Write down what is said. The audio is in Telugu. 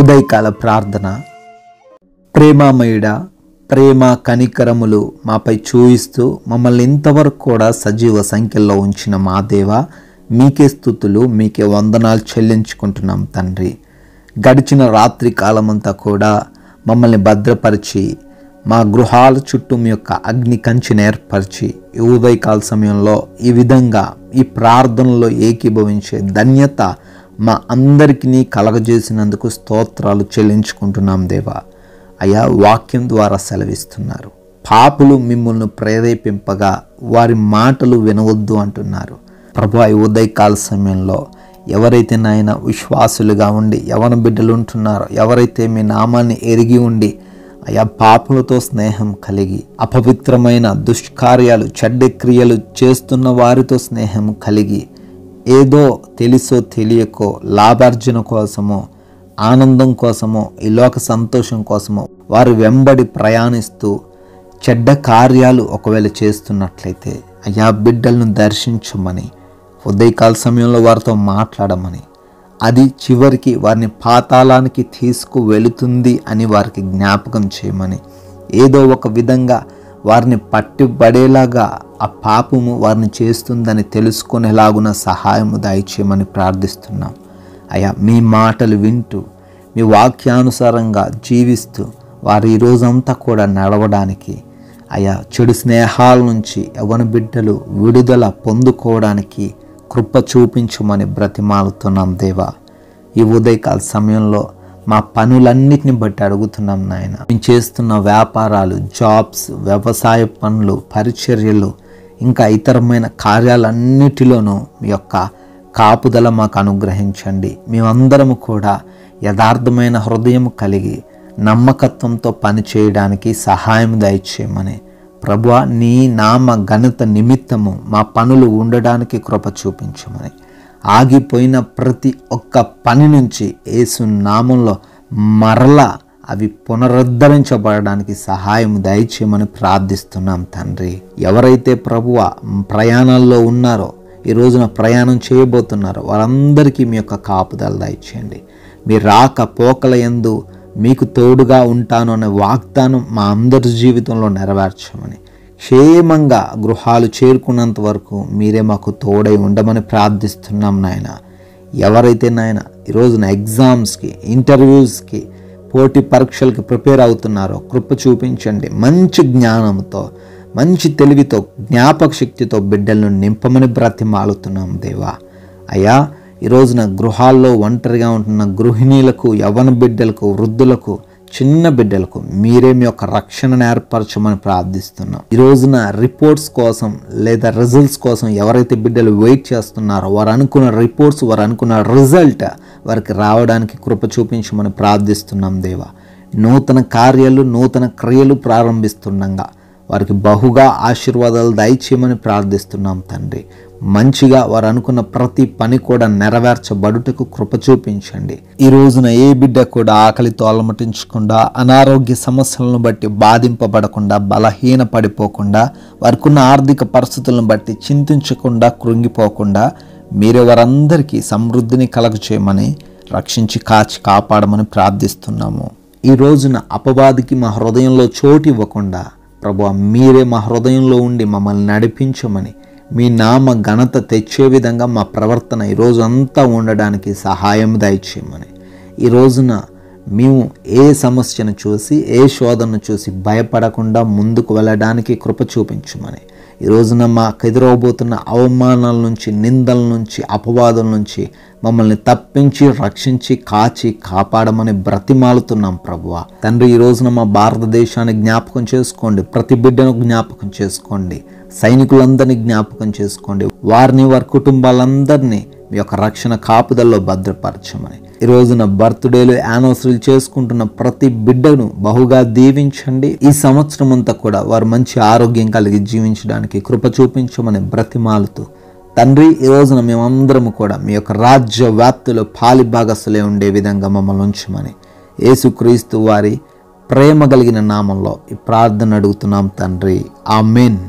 ఉదయకాల ప్రార్థన ప్రేమామయుడ ప్రేమ కనికరములు మాపై చూయిస్తూ మమ్మల్ని ఇంతవరకు కూడా సజీవ సంఖ్యలో ఉంచిన మా దేవ మీకే స్థుతులు మీకే వందనాలు చెల్లించుకుంటున్నాం తండ్రి గడిచిన రాత్రి కాలమంతా కూడా మమ్మల్ని భద్రపరిచి మా గృహాల చుట్టూ మీ యొక్క అగ్ని కంచెను ఏర్పరిచి ఈ ఉదయకాల సమయంలో ఈ విధంగా ఈ ప్రార్థనలో ఏకీభవించే ధన్యత మా అందరికీ కలగజేసినందుకు స్తోత్రాలు చెల్లించుకుంటున్నాం దేవా అయా వాక్యం ద్వారా సెలవిస్తున్నారు పాపులు మిమ్మల్ని ప్రేరేపింపగా వారి మాటలు వినవద్దు అంటున్నారు ప్రభు ఉదయకాల సమయంలో ఎవరైతే నాయన విశ్వాసులుగా ఉండి ఎవరి బిడ్డలు ఉంటున్నారో ఎవరైతే మీ నామాన్ని ఎరిగి ఉండి అయా పాపులతో స్నేహం కలిగి అపవిత్రమైన దుష్కార్యాలు చెడ్డ క్రియలు చేస్తున్న వారితో స్నేహం కలిగి ఏదో తెలుసో తెలియకో లాభార్జన కోసమో ఆనందం కోసమో ఈ లోక సంతోషం కోసమో వారు వెంబడి ప్రయాణిస్తూ చెడ్డ కార్యాలు ఒకవేళ చేస్తున్నట్లయితే అయా బిడ్డలను దర్శించమని ఉదయకాల సమయంలో వారితో మాట్లాడమని అది చివరికి వారిని పాతాళానికి తీసుకు వెళుతుంది అని వారికి జ్ఞాపకం చేయమని ఏదో ఒక విధంగా వారిని పట్టుబడేలాగా ఆ పాపము వారిని చేస్తుందని తెలుసుకునేలాగున సహాయము దయచేయమని ప్రార్థిస్తున్నాం అయ్యా మీ మాటలు వింటూ మీ వాక్యానుసారంగా జీవిస్తూ వారు ఈ రోజంతా కూడా నడవడానికి అయా చెడు స్నేహాల నుంచి యవన బిడ్డలు విడుదల పొందుకోవడానికి కృప చూపించమని బ్రతిమాలుతున్నాం దేవా ఈ ఉదయకాల సమయంలో మా పనులన్నిటిని బట్టి అడుగుతున్నాం నాయన మేము చేస్తున్న వ్యాపారాలు జాబ్స్ వ్యవసాయ పనులు పరిచర్యలు ఇంకా ఇతరమైన కార్యాలన్నిటిలోనూ మీ యొక్క కాపుదల మాకు అనుగ్రహించండి మేమందరము కూడా యథార్థమైన హృదయం కలిగి నమ్మకత్వంతో పనిచేయడానికి సహాయం దయచేయమని ప్రభు నీ నామ ఘనత నిమిత్తము మా పనులు ఉండడానికి కృప చూపించమని ఆగిపోయిన ప్రతి ఒక్క పని నుంచి యేసు నామంలో మరలా అవి పునరుద్ధరించబడడానికి సహాయం దయచేయమని ప్రార్థిస్తున్నాం తండ్రి ఎవరైతే ప్రభువ ప్రయాణాల్లో ఉన్నారో ఈ రోజున ప్రయాణం చేయబోతున్నారో వారందరికీ మీ యొక్క కాపుదల దయచేయండి మీ రాక పోకల ఎందు మీకు తోడుగా ఉంటాను అనే వాగ్దానం మా అందరి జీవితంలో నెరవేర్చమని క్షేమంగా గృహాలు చేరుకున్నంత వరకు మీరే మాకు తోడై ఉండమని ప్రార్థిస్తున్నాం నాయన ఎవరైతే నాయన ఈరోజున ఎగ్జామ్స్కి ఇంటర్వ్యూస్కి పోటీ పరీక్షలకి ప్రిపేర్ అవుతున్నారో కృప చూపించండి మంచి జ్ఞానంతో మంచి తెలివితో జ్ఞాపక శక్తితో బిడ్డలను నింపమని బ్రతి మాలుతున్నాం దేవా అయ్యా ఈరోజున గృహాల్లో ఒంటరిగా ఉంటున్న గృహిణీలకు యవన బిడ్డలకు వృద్ధులకు చిన్న బిడ్డలకు మీరే మీ యొక్క రక్షణను ఏర్పరచమని ప్రార్థిస్తున్నాం ఈ రోజున రిపోర్ట్స్ కోసం లేదా రిజల్ట్స్ కోసం ఎవరైతే బిడ్డలు వెయిట్ చేస్తున్నారో వారు అనుకున్న రిపోర్ట్స్ వారు అనుకున్న రిజల్ట్ వారికి రావడానికి కృప చూపించమని ప్రార్థిస్తున్నాం దేవా నూతన కార్యాలు నూతన క్రియలు ప్రారంభిస్తుండగా వారికి బహుగా ఆశీర్వాదాలు దయచేయమని ప్రార్థిస్తున్నాం తండ్రి మంచిగా వారు అనుకున్న ప్రతి పని కూడా నెరవేర్చబడుటకు కృప చూపించండి ఈ రోజున ఏ బిడ్డ కూడా ఆకలితో అలమటించకుండా అనారోగ్య సమస్యలను బట్టి బాధింపబడకుండా బలహీన పడిపోకుండా వారికున్న ఆర్థిక పరిస్థితులను బట్టి చింతించకుండా కృంగిపోకుండా మీరు వారందరికీ సమృద్ధిని కలగచేయమని రక్షించి కాచి కాపాడమని ప్రార్థిస్తున్నాము ఈ రోజున అపవాదికి మా హృదయంలో చోటు ఇవ్వకుండా ప్రభు మీరే మా హృదయంలో ఉండి మమ్మల్ని నడిపించమని మీ నామ ఘనత తెచ్చే విధంగా మా ప్రవర్తన ఈరోజు అంతా ఉండడానికి సహాయం దయచేయమని ఈ రోజున మేము ఏ సమస్యను చూసి ఏ శోధనను చూసి భయపడకుండా ముందుకు వెళ్ళడానికి కృప చూపించమని ఈ రోజున మాకు ఎదురవబోతున్న అవమానాల నుంచి నిందల నుంచి అపవాదం నుంచి మమ్మల్ని తప్పించి రక్షించి కాచి కాపాడమని బ్రతిమాలుతున్నాం ప్రభువ తండ్రి ఈ రోజున మా భారతదేశాన్ని జ్ఞాపకం చేసుకోండి ప్రతి బిడ్డను జ్ఞాపకం చేసుకోండి సైనికులందరినీ జ్ఞాపకం చేసుకోండి వారిని వారి కుటుంబాలందరినీ మీ యొక్క రక్షణ కాపుదల్లో భద్రపరచమని ఈ రోజున బర్త్డేలు యానివర్సరీలు చేసుకుంటున్న ప్రతి బిడ్డను బహుగా దీవించండి ఈ సంవత్సరం అంతా కూడా వారు మంచి ఆరోగ్యం కలిగి జీవించడానికి కృప చూపించమని బ్రతిమాలుతూ తండ్రి ఈ రోజున మేమందరము కూడా మీ యొక్క రాజ్య వ్యాప్తిలో పాలి భాగస్సులే ఉండే విధంగా మమ్మల్ని ఉంచమని యేసుక్రీస్తు వారి ప్రేమ కలిగిన నామంలో ఈ ప్రార్థన అడుగుతున్నాం తండ్రి ఆ మెయిన్